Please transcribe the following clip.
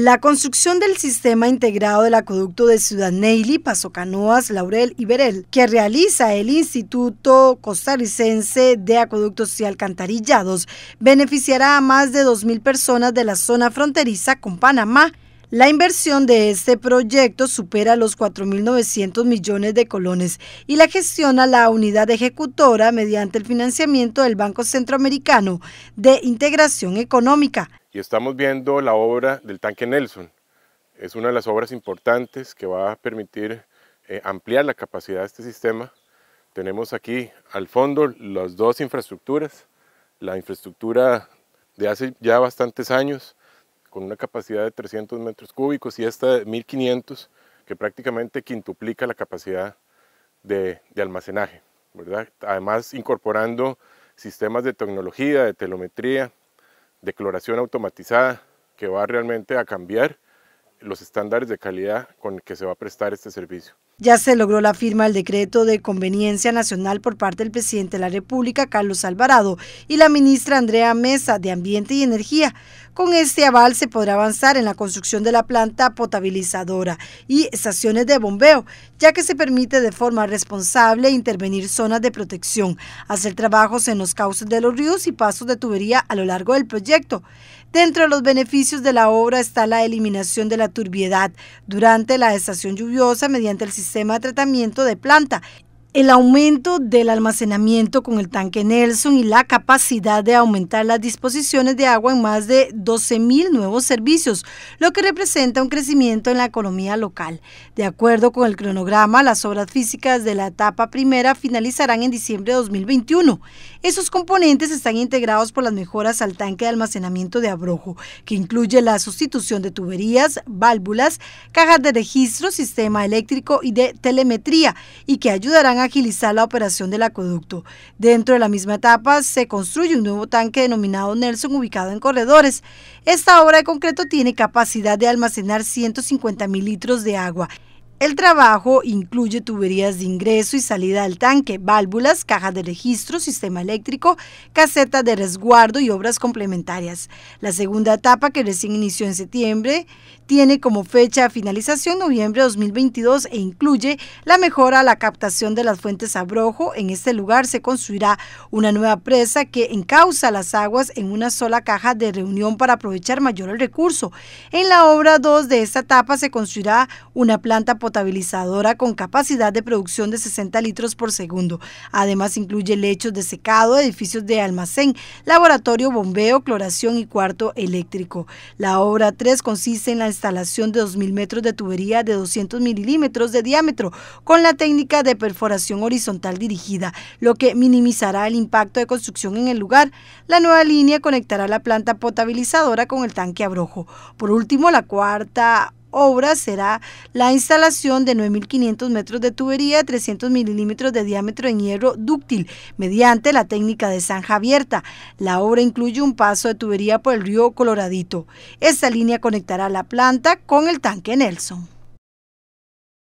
La construcción del sistema integrado del acueducto de Ciudad Neyli, Paso Canoas, Laurel y Berel, que realiza el Instituto Costarricense de Acueductos y Alcantarillados, beneficiará a más de 2.000 personas de la zona fronteriza con Panamá. La inversión de este proyecto supera los 4.900 millones de colones y la gestiona la unidad ejecutora mediante el financiamiento del Banco Centroamericano de Integración Económica estamos viendo la obra del tanque Nelson. Es una de las obras importantes que va a permitir eh, ampliar la capacidad de este sistema. Tenemos aquí al fondo las dos infraestructuras, la infraestructura de hace ya bastantes años, con una capacidad de 300 metros cúbicos y esta de 1500, que prácticamente quintuplica la capacidad de, almacenaje, Además, incorporando sistemas de tecnología, de telemetría, Declaración automatizada que va realmente a cambiar los estándares de calidad con que se va a prestar este servicio. Ya se logró la firma del decreto de conveniencia nacional por parte del presidente de la República, Carlos Alvarado, y la ministra Andrea Mesa, de Ambiente y Energía, con este aval se podrá avanzar en la construcción de la planta potabilizadora y estaciones de bombeo, ya que se permite de forma responsable intervenir zonas de protección, hacer trabajos en los cauces de los ríos y pasos de tubería a lo largo del proyecto. Dentro de los beneficios de la obra está la eliminación de la turbiedad durante la estación lluviosa mediante el sistema de tratamiento de planta el aumento del almacenamiento con el tanque Nelson y la capacidad de aumentar las disposiciones de agua en más de 12.000 nuevos servicios, lo que representa un crecimiento en la economía local. De acuerdo con el cronograma, las obras físicas de la etapa primera finalizarán en diciembre de 2021. Esos componentes están integrados por las mejoras al tanque de almacenamiento de abrojo, que incluye la sustitución de tuberías, válvulas, cajas de registro, sistema eléctrico y de telemetría, y que ayudarán a agilizar la operación del acueducto. Dentro de la misma etapa se construye un nuevo tanque denominado Nelson ubicado en corredores. Esta obra de concreto tiene capacidad de almacenar 150 mil litros de agua. El trabajo incluye tuberías de ingreso y salida al tanque, válvulas, cajas de registro, sistema eléctrico, caseta de resguardo y obras complementarias. La segunda etapa, que recién inició en septiembre, tiene como fecha finalización noviembre de 2022 e incluye la mejora a la captación de las fuentes Abrojo. En este lugar se construirá una nueva presa que encauza las aguas en una sola caja de reunión para aprovechar mayor el recurso. En la obra 2 de esta etapa se construirá una planta potabilizadora con capacidad de producción de 60 litros por segundo. Además incluye lechos de secado, edificios de almacén, laboratorio, bombeo, cloración y cuarto eléctrico. La obra 3 consiste en la instalación de 2.000 metros de tubería de 200 milímetros de diámetro con la técnica de perforación horizontal dirigida, lo que minimizará el impacto de construcción en el lugar. La nueva línea conectará la planta potabilizadora con el tanque abrojo. Por último, la cuarta obra será la instalación de 9.500 metros de tubería de 300 milímetros de diámetro en hierro dúctil mediante la técnica de zanja abierta. La obra incluye un paso de tubería por el río Coloradito. Esta línea conectará la planta con el tanque Nelson.